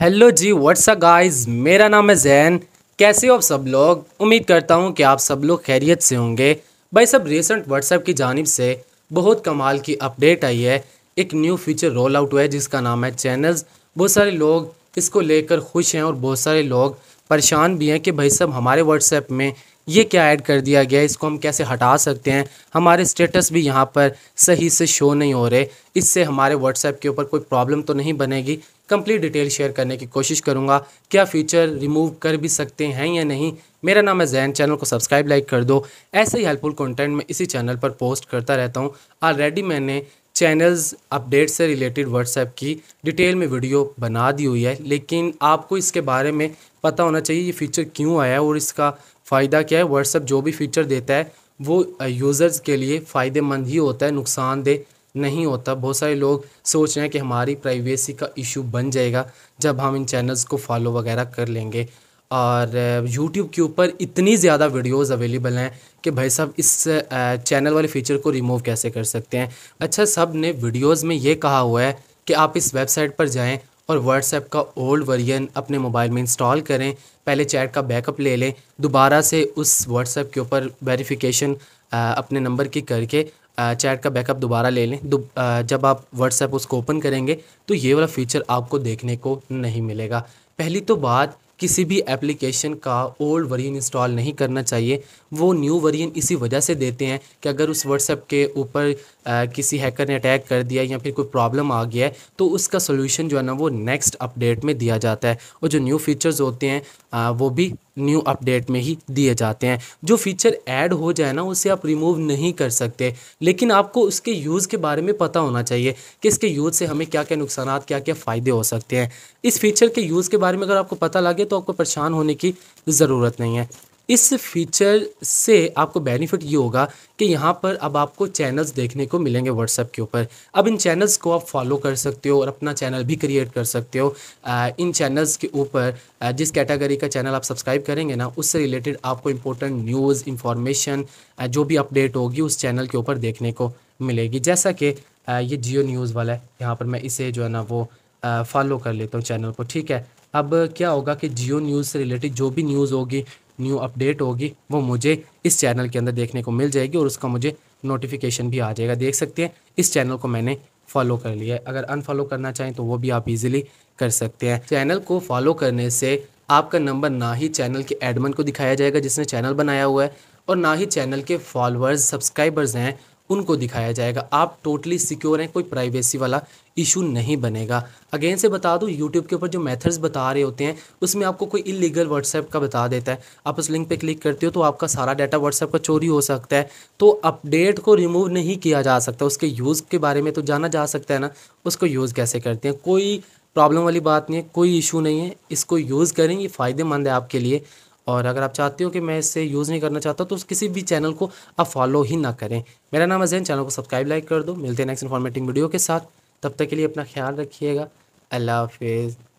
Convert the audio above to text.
hello जी what's up guys मेरा नाम है जैन कैसे हो आप सब लोग उम्मीद करता हूँ कि आप सब लोग खैरियत से होंगे भाई सब रिसेंट व्हाट्सएप की जानब से बहुत कमाल की अपडेट आई है एक न्यू फीचर रोल आउट हुआ है जिसका नाम है चैनल्स बहुत सारे लोग इसको लेकर खुश हैं और बहुत सारे लोग परेशान भी हैं कि भाई साहब हमारे व्हाट्सएप में ये क्या ऐड कर दिया गया है इसको हम कैसे हटा सकते हैं हमारे स्टेटस भी यहाँ पर सही से शो नहीं हो रहे इससे हमारे व्हाट्सएप के ऊपर कोई प्रॉब्लम तो नहीं बनेगी कंप्लीट डिटेल शेयर करने की कोशिश करूँगा क्या फीचर रिमूव कर भी सकते हैं या नहीं मेरा नाम है जैन चैनल को सब्सक्राइब लाइक कर दो ऐसे ही हेल्पफुल कंटेंट मैं इसी चैनल पर पोस्ट करता रहता हूँ ऑलरेडी मैंने चैनल्स अपडेट से रिलेटेड व्हाट्सएप की डिटेल में वीडियो बना दी हुई है लेकिन आपको इसके बारे में पता होना चाहिए ये फीचर क्यों आया है और इसका फ़ायदा क्या है व्हाट्सएप जो भी फीचर देता है वो यूज़र्स के लिए फ़ायदेमंद ही होता है नुकसानदेह नहीं होता बहुत सारे लोग सोच रहे हैं कि हमारी प्राइवेसी का इशू बन जाएगा जब हम इन चैनल्स को फॉलो वगैरह कर लेंगे और यूट्यूब के ऊपर इतनी ज़्यादा वीडियोस अवेलेबल हैं कि भाई साहब इस चैनल वाले फीचर को रिमूव कैसे कर सकते हैं अच्छा सब ने वीडियोस में ये कहा हुआ है कि आप इस वेबसाइट पर जाएं और व्हाट्सएप का ओल्ड वर्जन अपने मोबाइल में इंस्टॉल करें पहले चैट का बैकअप ले लें दोबारा से उस व्हाट्सएप के ऊपर वेरीफ़िकेशन अपने नंबर की करके चैट का बैकअप दोबारा ले लें दो, जब आप व्हाट्सएप उसको ओपन करेंगे तो ये वाला फ़ीचर आपको देखने को नहीं मिलेगा पहली तो बात किसी भी एप्लीकेशन का ओल्ड वर्जन इंस्टॉल नहीं करना चाहिए वो न्यू वर्जन इसी वजह से देते हैं कि अगर उस व्हाट्सएप के ऊपर किसी हैकर ने अटैक कर दिया या फिर कोई प्रॉब्लम आ गया है तो उसका सोल्यूशन जो है ना वो नेक्स्ट अपडेट में दिया जाता है और जो न्यू फीचर्स होते हैं आ, वो भी न्यू अपडेट में ही दिए जाते हैं जो फीचर ऐड हो जाए ना उसे आप रिमूव नहीं कर सकते लेकिन आपको उसके यूज़ के बारे में पता होना चाहिए कि इसके यूज़ से हमें क्या क्या नुकसान क्या क्या फ़ायदे हो सकते हैं इस फीचर के यूज़ के बारे में अगर आपको पता लगे करोगे तो आपको परेशान होने की ज़रूरत नहीं है इस फीचर से आपको बेनिफिट ये होगा कि यहाँ पर अब आपको चैनल्स देखने को मिलेंगे व्हाट्सएप के ऊपर अब इन चैनल्स को आप फॉलो कर सकते हो और अपना चैनल भी क्रिएट कर सकते हो इन चैनल्स के ऊपर जिस कैटेगरी का चैनल आप सब्सक्राइब करेंगे ना उससे रिलेटेड आपको इंपॉर्टेंट न्यूज़ इन्फॉर्मेशन जो भी अपडेट होगी उस चैनल के ऊपर देखने को मिलेगी जैसा कि ये जियो न्यूज़ वाला है यहाँ पर मैं इसे जो है ना वो फॉलो कर लेता हूँ चैनल को ठीक है अब क्या होगा कि जियो न्यूज़ से रिलेटेड जो भी न्यूज़ होगी न्यू अपडेट होगी वो मुझे इस चैनल के अंदर देखने को मिल जाएगी और उसका मुझे नोटिफिकेशन भी आ जाएगा देख सकते हैं इस चैनल को मैंने फॉलो कर लिया है अगर अनफॉलो करना चाहें तो वो भी आप इजीली कर सकते हैं चैनल को फॉलो करने से आपका नंबर ना ही चैनल के एडमन को दिखाया जाएगा जिसने चैनल बनाया हुआ है और ना ही चैनल के फॉलोअर्स सब्सक्राइबर्स हैं उनको दिखाया जाएगा आप टोटली सिक्योर हैं कोई प्राइवेसी वाला इशू नहीं बनेगा अगेन से बता दूँ यूट्यूब के ऊपर जो मेथड्स बता रहे होते हैं उसमें आपको कोई इलीगल व्हाट्सएप का बता देता है आप उस लिंक पे क्लिक करते हो तो आपका सारा डाटा व्हाट्सएप का चोरी हो सकता है तो अपडेट को रिमूव नहीं किया जा सकता उसके यूज़ के बारे में तो जाना जा सकता है ना उसको यूज़ कैसे करते हैं कोई प्रॉब्लम वाली बात नहीं है कोई इशू नहीं है इसको यूज़ करें ये फ़ायदेमंद है आपके लिए और अगर आप चाहते हो कि मैं इससे यूज़ नहीं करना चाहता तो किसी भी चैनल को आप फॉलो ही ना करें मेरा नाम अजैन चैनल को सब्सक्राइब लाइक कर दो मिलते हैं नेक्स्ट इन्फॉर्मेटिव वीडियो के साथ तब तक के लिए अपना ख्याल रखिएगा अल्लाह हाफिज़